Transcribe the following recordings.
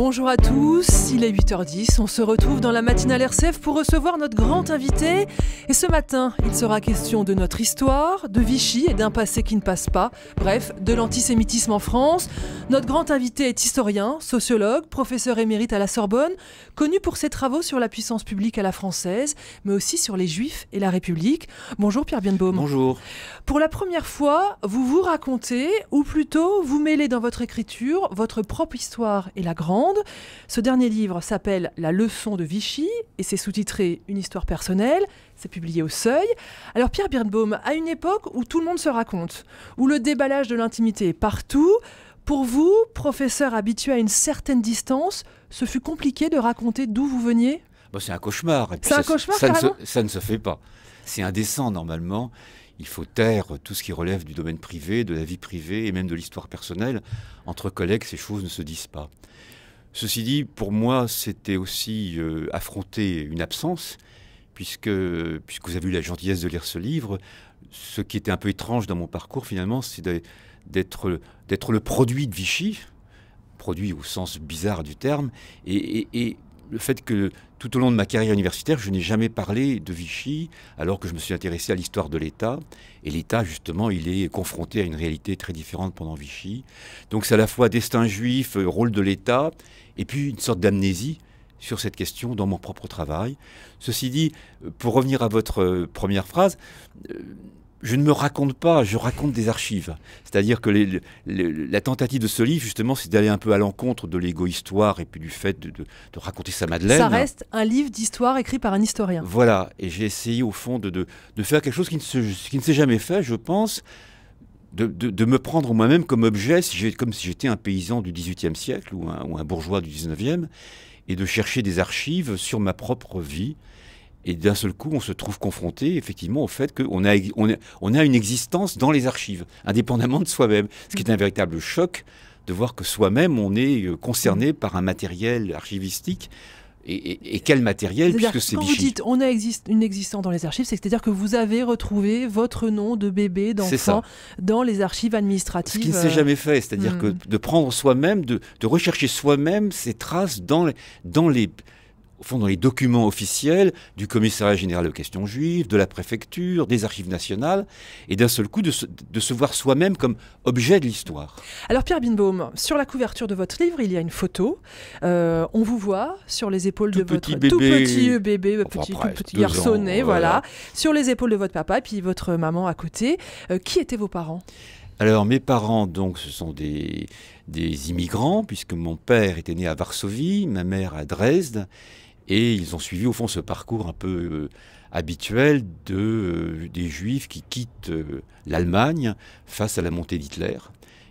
Bonjour à tous, il est 8h10, on se retrouve dans la matinale RCF pour recevoir notre grand invité. Et ce matin, il sera question de notre histoire, de Vichy et d'un passé qui ne passe pas, bref, de l'antisémitisme en France. Notre grand invité est historien, sociologue, professeur émérite à la Sorbonne, connu pour ses travaux sur la puissance publique à la française, mais aussi sur les juifs et la République. Bonjour Pierre Bienbaum. Bonjour. Pour la première fois, vous vous racontez, ou plutôt vous mêlez dans votre écriture votre propre histoire et la grande ce dernier livre s'appelle La leçon de Vichy et c'est sous-titré Une histoire personnelle. C'est publié au Seuil. Alors Pierre Birnbaum, à une époque où tout le monde se raconte, où le déballage de l'intimité est partout, pour vous, professeur habitué à une certaine distance, ce fut compliqué de raconter d'où vous veniez bah, C'est un cauchemar. C'est un cauchemar, ça, ça ne se fait pas. C'est indécent, normalement. Il faut taire tout ce qui relève du domaine privé, de la vie privée et même de l'histoire personnelle. Entre collègues, ces choses ne se disent pas. Ceci dit, pour moi, c'était aussi euh, affronter une absence, puisque, puisque vous avez eu la gentillesse de lire ce livre. Ce qui était un peu étrange dans mon parcours, finalement, c'est d'être le produit de Vichy, produit au sens bizarre du terme, et le fait que tout au long de ma carrière universitaire, je n'ai jamais parlé de Vichy, alors que je me suis intéressé à l'histoire de l'État. Et l'État, justement, il est confronté à une réalité très différente pendant Vichy. Donc c'est à la fois destin juif, euh, rôle de l'État, et puis une sorte d'amnésie sur cette question dans mon propre travail. Ceci dit, euh, pour revenir à votre euh, première phrase, je ne me raconte pas, je raconte des archives. C'est-à-dire que la tentative de ce livre, justement, c'est d'aller un peu à l'encontre de l'égo-histoire et puis du fait de, raconter sa Madeleine. Ça reste un livre d'histoire écrit par un historien. Voilà, et j'ai essayé au fond de, faire quelque chose qui ne s'est jamais fait, je pense, de, me prendre moi-même comme objet, si comme si j'étais un paysan du XVIIIe siècle ou un, ou un, bourgeois du XIXe, et de chercher des archives sur ma propre vie. Et d'un seul coup, on se trouve confronté effectivement au fait qu'on a, on a, on a une existence dans les archives, indépendamment de soi-même, ce qui est un véritable choc de voir que soi-même, on est euh, concerné mm. par un matériel archivistique et, quel matériel puisque c'est Quand vous dites on a une existence dans les archives, c'est-à-dire que vous avez retrouvé votre nom de bébé, d'enfant, dans les archives administratives. Ce qui ne s'est jamais euh, fait, c'est-à-dire mm. que de prendre soi-même, de, rechercher soi-même ses traces dans dans les au fond, dans les documents officiels du commissariat général aux questions juives, de la préfecture, des archives nationales, et d'un seul coup de se, voir soi-même comme objet de l'histoire. Alors Pierre Binbaum, sur la couverture de votre livre, il y a une photo. Euh, on vous voit sur les épaules de votre tout petit bébé, tout petit euh, garçonnet, voilà. sur les épaules de votre papa et puis votre maman à côté. Euh, qui étaient vos parents alors mes parents, donc, ce sont des, des immigrants, puisque mon père était né à Varsovie, ma mère à Dresde, et ils ont suivi au fond ce parcours un peu euh, habituel de, euh, des juifs qui quittent euh, l'Allemagne face à la montée d'Hitler.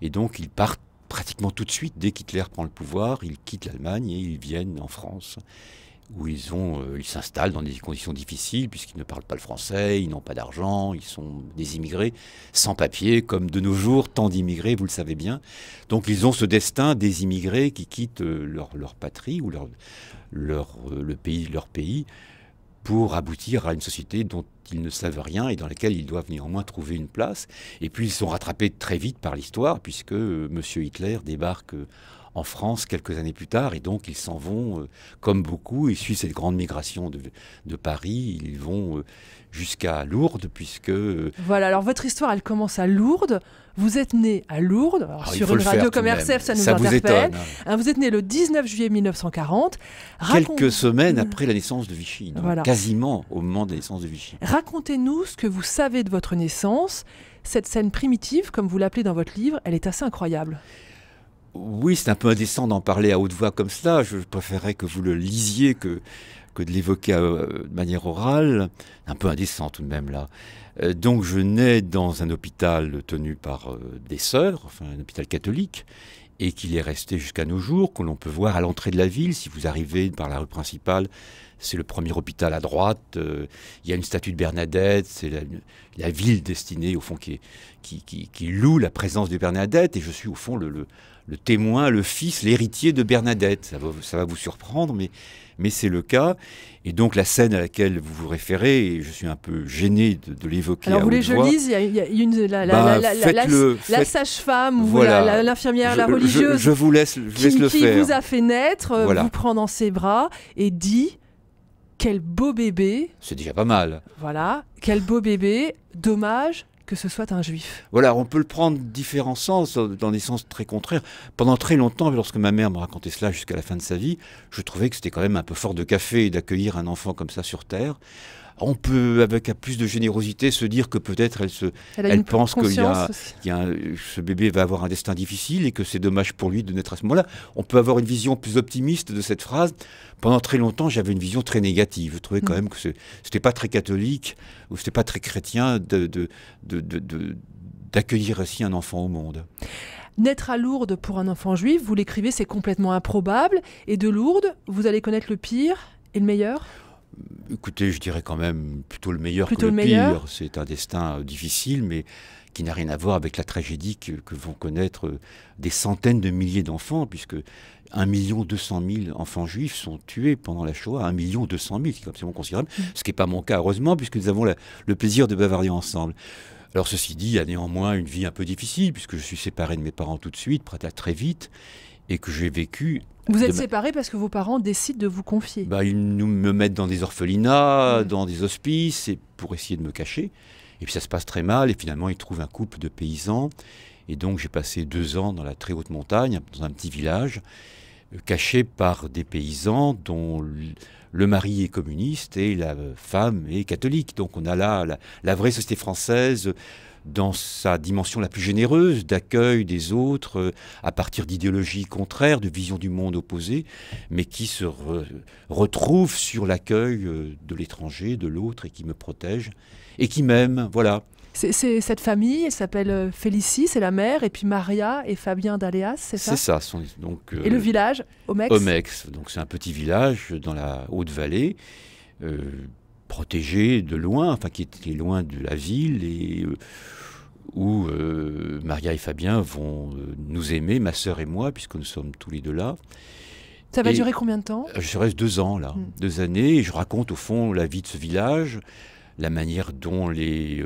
Et donc ils partent pratiquement tout de suite, dès qu'Hitler prend le pouvoir, ils quittent l'Allemagne et ils viennent en France où euh, ils s'installent dans des conditions difficiles puisqu'ils ne parlent pas le français, ils n'ont pas d'argent, ils sont des immigrés sans papier, comme de nos jours tant d'immigrés, vous le savez bien. Donc ils ont ce destin des immigrés qui quittent euh, leur, patrie ou leur, euh, le pays, leur pays pour aboutir à une société dont ils ne savent rien et dans laquelle ils doivent néanmoins trouver une place. Et puis ils sont rattrapés très vite par l'histoire puisque M. Hitler débarque en France quelques années plus tard. Et donc, ils s'en vont, euh, comme beaucoup, ils suivent cette grande migration de, Paris. Ils vont euh, jusqu'à Lourdes, puisque... Euh, voilà, alors votre histoire, elle commence à Lourdes. Vous êtes né à Lourdes, ah, sur une radio comme ça nous interpelle. Vous, hein. hein, vous êtes né le 19 juillet 1940. Quelques semaines mm. après la naissance de Vichy, donc quasiment au moment de la naissance de Vichy. Racontez-nous ce que vous savez de votre naissance. Cette scène primitive, comme vous l'appelez dans votre livre, elle est assez incroyable oui, c'est un peu indécent d'en parler à haute voix comme cela. Je préférerais que vous le lisiez que, de l'évoquer euh, de manière orale. Un peu indécent tout de même là. Euh, donc je nais dans un hôpital tenu par euh, des sœurs, un hôpital catholique, et qu'il est resté jusqu'à nos jours, que l'on peut voir à l'entrée de la ville. Si vous arrivez par la rue principale, c'est le premier hôpital à droite. il y a une statue de Bernadette. C'est la, ville destinée, au fond, qui, loue la présence de Bernadette. Et je suis, au fond, le, le témoin, le fils, l'héritier de Bernadette. Ça va, vous surprendre, mais, mais c'est le cas. Et donc la scène à laquelle vous vous référez, et je suis un peu gêné de, l'évoquer. Alors vous voulez que la, sage-femme l'infirmière, la, religieuse. Je, vous laisse, qui, vous a fait naître, euh, vous prend dans ses bras et dit quel beau bébé. C'est déjà pas mal. Voilà, quel beau bébé. Dommage que ce soit un juif Voilà, on peut le prendre différents sens, euh, dans des sens très contraires. Pendant très longtemps, lorsque ma mère me racontait cela jusqu'à la fin de sa vie, je trouvais que c'était quand même un peu fort de café d'accueillir un enfant comme ça sur Terre on peut, avec plus de générosité, se dire que peut-être elle, pense que ce bébé va avoir un destin difficile et que c'est dommage pour lui de naître à ce moment-là. On peut avoir une vision plus optimiste de cette phrase. Pendant très longtemps, j'avais une vision très négative. Je trouvais quand mm. même que ce n'était pas très catholique ou ce n'était pas très chrétien d'accueillir ainsi un enfant au monde. Naître à Lourdes pour un enfant juif, vous l'écrivez, c'est complètement improbable. Et de Lourdes, vous allez connaître le pire et le meilleur Écoutez, je dirais quand même plutôt le meilleur que le, pire. C'est un destin euh, difficile, mais qui n'a rien à voir avec la tragédie que, vont connaître euh, des centaines de milliers d'enfants, puisque 1 million 200 000 enfants juifs sont tués pendant la Shoah. 1 million 200 000, c'est absolument considérable. Mmh. Ce qui n'est pas mon cas, heureusement, puisque nous avons le plaisir de bavarder ensemble. Alors ceci dit, il y a néanmoins une vie un peu difficile, puisque je suis séparé de mes parents tout de suite, prêt à très vite et que j'ai vécu vous êtes séparés parce que vos parents décident de vous confier bah, Ils nous, me mettent dans des orphelinats, mm. dans des hospices, et pour essayer de me cacher. Et puis ça se passe très mal, et finalement ils trouvent un couple de paysans. Et donc j'ai passé deux ans dans la très haute montagne, dans un petit village caché par des paysans dont le mari est communiste et la femme est catholique. Donc on a là la, vraie société française dans sa dimension la plus généreuse d'accueil des autres euh, à partir d'idéologies contraires, de visions du monde opposées, mais qui se retrouve sur l'accueil euh, de l'étranger, de l'autre, et qui me protège, et qui m'aime. Voilà. C'est cette famille, elle s'appelle euh, Félicie, c'est la mère, et puis Maria et Fabien d'Aléas, c'est ça C'est ça. donc, euh, et le village, Omex Omex, donc c'est un petit village dans la Haute-Vallée, euh, protégé de loin, enfin qui était loin de la ville, et où Maria et Fabien vont nous aimer, ma sœur et moi, puisque nous sommes tous les deux là. Ça va durer combien de temps Je reste deux ans là, hmm. deux années, et je raconte au fond la vie de ce village, la manière dont les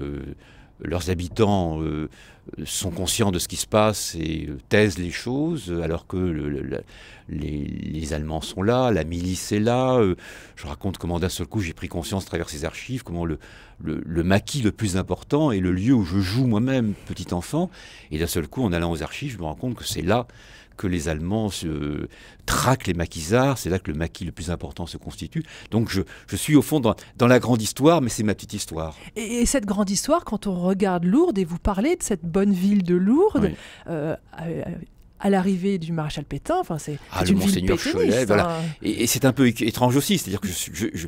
leurs habitants euh, sont conscients de ce qui se passe et euh, taisent les choses, euh, alors que les, Allemands sont là, la milice est là. je raconte comment d'un seul coup j'ai pris conscience à travers ces archives, comment le, le, maquis le plus important est le lieu où je joue moi-même, petit enfant, et d'un seul coup en allant aux archives, je me rends compte que c'est là que les Allemands se, euh, traquent les maquisards. C'est là que le maquis le plus important se constitue. Donc je, suis au fond dans, la grande histoire, mais c'est ma petite histoire. Et, cette grande histoire, quand on regarde Lourdes, et vous parlez de cette bonne ville de Lourdes, euh, euh, à l'arrivée du maréchal Pétain. Enfin, c'est ah, une monseigneur ville Cholet, hein. Et, c'est un peu étrange aussi, c'est-à-dire que je,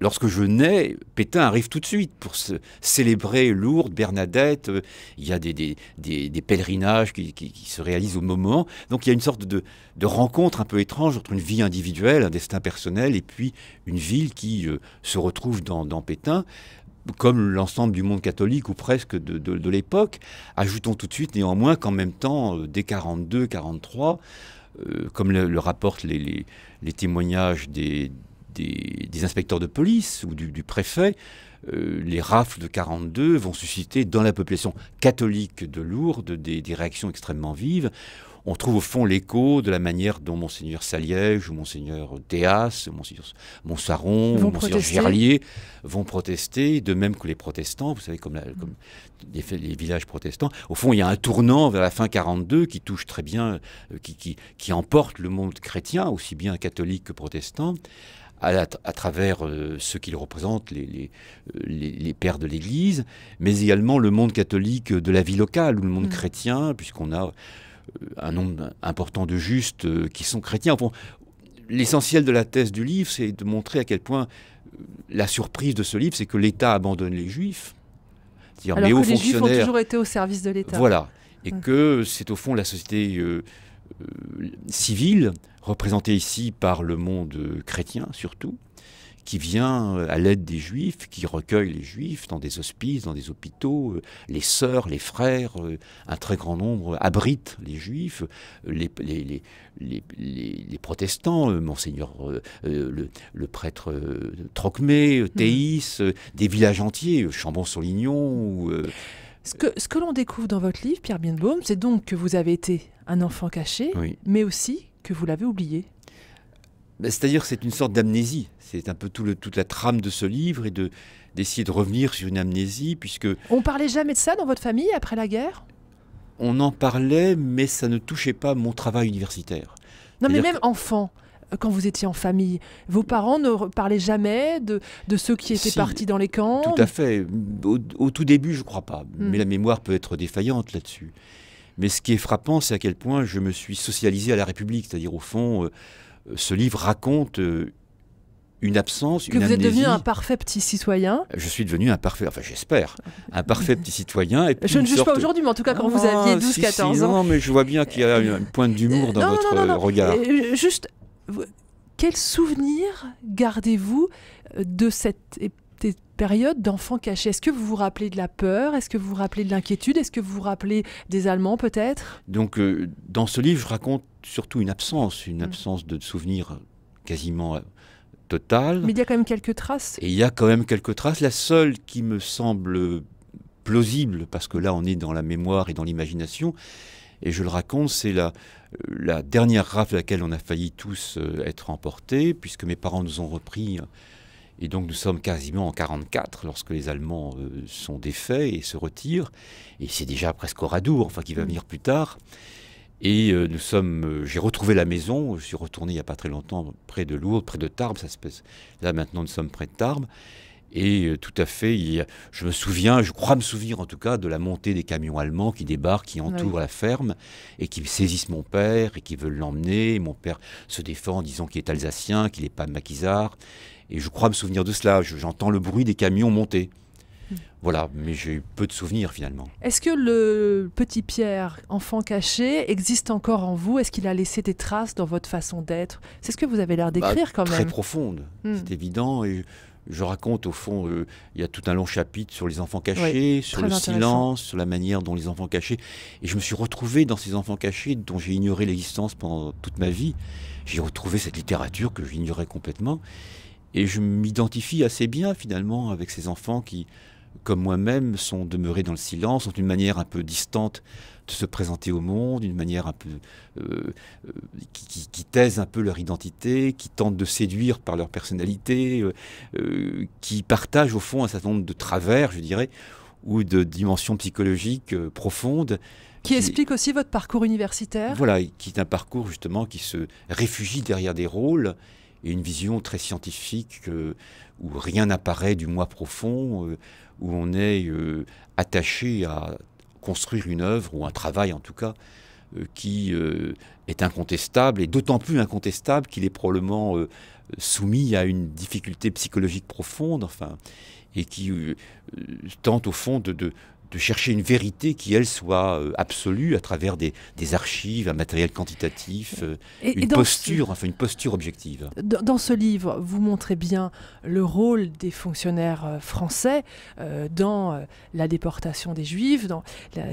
lorsque je nais, Pétain arrive tout de suite pour célébrer Lourdes, Bernadette. Euh, il y a des, des, pèlerinages qui, se réalisent au moment. Donc il y a une sorte de, rencontre un peu étrange entre une vie individuelle, un destin personnel, et puis une ville qui euh, se retrouve dans, dans Pétain comme l'ensemble du monde catholique ou presque de, l'époque. Ajoutons tout de suite néanmoins qu'en même temps, euh, dès 42, 43, euh, comme le, rapportent les, les, témoignages des, des, inspecteurs de police ou du, préfet, euh, les rafles de 42 vont susciter dans la population catholique de Lourdes des, des réactions extrêmement vives on trouve au fond l'écho de la manière dont Monseigneur Saliège ou Monseigneur Déas, Monseigneur Monsaron, ou Gerlier vont protester, de même que les protestants, vous savez, comme, les, villages protestants. Au fond, il y a un tournant vers la fin 42 qui touche très bien, euh, qui, qui, emporte le monde chrétien, aussi bien catholique que protestant. À, travers ceux ce qu'ils représentent, euh, les, les, pères de l'Église, mais également le monde catholique de la vie locale ou le monde mm. chrétien, puisqu'on a euh, un nombre important de justes euh, qui sont chrétiens. Enfin, L'essentiel de la thèse du livre, c'est de montrer à quel point euh, la surprise de ce livre, c'est que l'État abandonne les juifs. Alors que les juifs ont toujours été au service de l'État. Voilà. Et que c'est au fond la société civile, représentée ici par le monde chrétien surtout, qui vient euh, à l'aide des juifs, qui recueille les juifs dans des hospices, dans des hôpitaux. Euh, les sœurs, les frères, euh, un très grand nombre abritent les juifs, les, protestants, monseigneur le, prêtre Trocmé, hmm. Théis, des villages entiers, Chambon-sur-Lignon. Ce que, ce que l'on découvre dans votre livre, Pierre Bienbaume, c'est donc que vous avez été un enfant caché, mais aussi que vous l'avez oublié. Bah, c'est-à-dire c'est une sorte d'amnésie. C'est un peu tout le, toute la trame de ce livre et d'essayer de revenir sur une amnésie puisque... On parlait jamais de ça dans votre famille après la guerre On en parlait mais ça ne touchait pas mon travail universitaire. Non mais même enfant euh, quand vous étiez en famille, vos parents ne parlaient jamais de, de ceux qui étaient partis dans les camps Tout à fait. Au, tout début, je ne crois pas. Hmm. Mais la mémoire peut être défaillante là-dessus. Mais ce qui est frappant, c'est à quel point je me suis socialisé à la République. C'est-à-dire, au fond, euh, ce livre raconte euh, une absence, que vous êtes devenu un parfait petit citoyen. Je suis devenu un parfait, enfin j'espère, un parfait petit citoyen. Et je ne juge pas aujourd'hui, mais en tout cas quand vous ah, aviez 12-14 ans. Non, mais je vois bien qu'il y a une pointe d'humour euh, dans votre regard. Euh, juste, quel souvenir gardez-vous de cette cette période d'enfant caché Est-ce que vous vous rappelez de la peur Est-ce que vous vous rappelez de l'inquiétude Est-ce que vous vous rappelez des Allemands peut-être Donc euh, dans ce livre, je raconte surtout une absence, une mmh. absence de souvenirs quasiment euh, totale. Mais il y a quand même quelques traces. Et il y a quand même quelques traces. La seule qui me semble plausible, parce que là on est dans la mémoire et dans l'imagination, et je le raconte, c'est la, euh, la dernière rafle à laquelle on a failli tous être emportés, puisque mes parents nous ont repris et donc nous sommes quasiment en 44 lorsque les Allemands euh, sont défaits et se retirent. Et c'est déjà presque au Oradour, enfin qui va mm. venir plus tard. Et euh, nous sommes, euh, j'ai retrouvé la maison. Je suis retourné il n'y a pas très longtemps près de Lourdes, près de Tarbes. Ça se passe. Là maintenant nous sommes près de Tarbes. Et tout à fait, je me souviens, je crois me souvenir en tout cas de la montée des camions allemands qui débarquent, qui entourent la ferme et qui saisissent mon père et qui veulent l'emmener. Mon père se défend en disant qu'il est alsacien, qu'il n'est pas maquisard. Et je crois me souvenir de cela. J'entends le bruit des camions monter. Hmm. Voilà, mais j'ai eu peu de souvenirs finalement. Est-ce que le petit Pierre, enfant caché, existe encore en vous Est-ce qu'il a laissé des traces dans votre façon d'être C'est ce que vous avez l'air bah, d'écrire quand même. Très profonde, hmm. c'est évident. Et je raconte au fond, euh, il y a tout un long chapitre sur les enfants cachés, sur le silence, sur la manière dont les enfants cachés. Et je me suis retrouvé dans ces enfants cachés dont j'ai ignoré l'existence pendant toute ma vie. J'ai retrouvé cette littérature que j'ignorais complètement. Et je m'identifie assez bien finalement avec ces enfants qui, comme moi-même, sont demeurés dans le silence, ont une manière un peu distante de se présenter au monde, une manière un peu euh, euh, qui, qui, taise un peu leur identité, qui tente de séduire par leur personnalité, euh, qui partagent au fond un certain nombre de travers, je dirais, ou de dimensions psychologiques profondes. Qui, qui explique aussi votre parcours universitaire. Voilà, qui est un parcours justement qui se réfugie derrière des rôles et une vision très scientifique euh, où rien n'apparaît du moi profond, euh, où on est euh, attaché à construire une œuvre ou un travail en tout cas qui est incontestable et d'autant plus incontestable qu'il est probablement soumis à une difficulté psychologique profonde, enfin, et qui tente au fond de, de, de chercher une vérité qui, elle, soit euh, absolue à travers des, archives, un matériel quantitatif, euh, une posture, enfin une posture objective. Dans, ce livre, vous montrez bien le rôle des fonctionnaires euh, français dans la déportation des Juifs, dans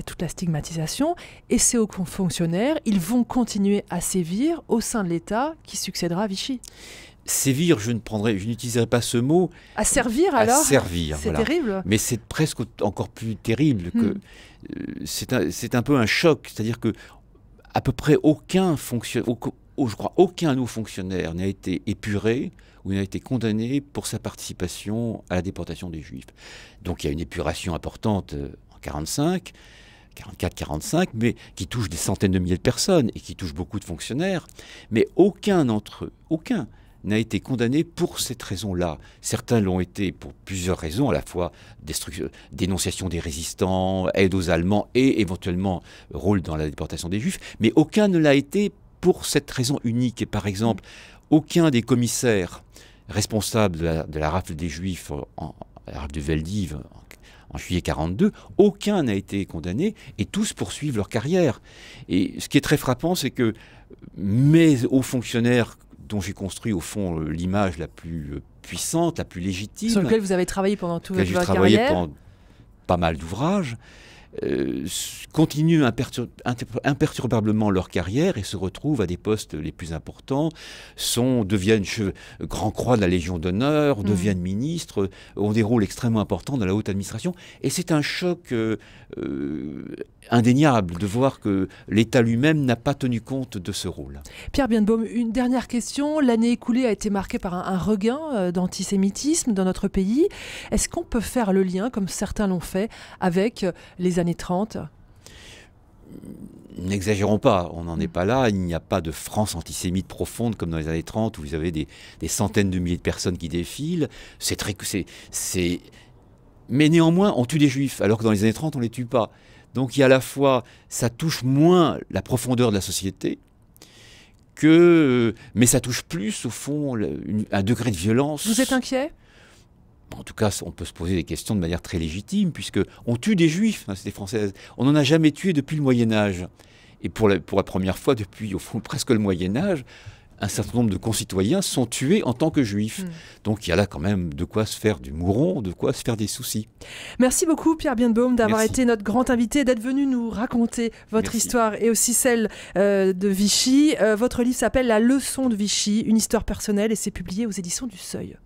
toute la stigmatisation, et ces hauts fonctionnaires, ils vont continuer à sévir au sein de l'État qui succédera à Vichy sévir, je ne prendrai, je n'utiliserai pas ce mot. À servir alors. À servir. C'est terrible. Mais c'est presque encore plus terrible que hmm. euh, c'est un, peu un choc, c'est-à-dire que à peu près aucun fonctionnaire, je crois aucun de nos fonctionnaires n'a été épuré ou n'a été condamné pour sa participation à la déportation des Juifs. Donc il y a une épuration importante euh, en 45. 44-45, mais qui touche des centaines de milliers de personnes et qui touche beaucoup de fonctionnaires, mais aucun d'entre eux, aucun, n'a été condamné pour cette raison-là. Certains l'ont été pour plusieurs raisons, à la fois dénonciation des résistants, aide aux Allemands et éventuellement rôle dans la déportation des Juifs, mais aucun ne l'a été pour cette raison unique. Et par exemple, aucun des commissaires responsables de la, rafle des Juifs, en, la rafle de Veldiv en juillet 42, aucun n'a été condamné et tous poursuivent leur carrière. Et ce qui est très frappant, c'est que mes hauts fonctionnaires dont j'ai construit au fond euh, l'image la plus euh, puissante, la plus légitime. Sur lequel vous avez travaillé pendant toute votre carrière. J'ai travaillé pendant pas mal d'ouvrages. Euh, continuent imperturbablement leur carrière et se retrouvent à des postes les plus importants, sont, deviennent grand croix de la Légion d'honneur, mm. deviennent ministres, euh, ont des rôles extrêmement importants dans la haute administration. Et c'est un choc euh, indéniable de voir que l'État lui-même n'a pas tenu compte de ce rôle. Pierre Bienbaum, une dernière question. L'année écoulée a été marquée par un regain d'antisémitisme dans notre pays. Est-ce qu'on peut faire le lien, comme certains l'ont fait, avec les années 30 N'exagérons pas, on n'en est mm. pas là. Il n'y a pas de France antisémite profonde comme dans les années 30 où vous avez des, centaines de milliers de personnes qui défilent. C'est très. c'est, Mais néanmoins, on tue des juifs, alors que dans les années 30, on ne les tue pas. Donc il y a à la fois, ça touche moins la profondeur de la société, que, euh, mais ça touche plus, au fond, un degré de violence. Vous êtes inquiet en tout cas, on peut se poser des questions de manière très légitime, puisque on tue des juifs, hein, c'est des française. On n'en a jamais tué depuis le Moyen Âge. Et pour la, première fois depuis, au fond, presque le Moyen Âge, un certain nombre de concitoyens sont tués en tant que juifs. Hmm. Donc il y a là quand même de quoi se faire du mouron, de quoi se faire des soucis. Merci beaucoup Pierre Bienbaum d'avoir été notre grand invité, d'être venu nous raconter votre histoire et aussi celle euh, de Vichy. Euh, votre livre s'appelle La leçon de Vichy, une histoire personnelle et c'est publié aux éditions du Seuil.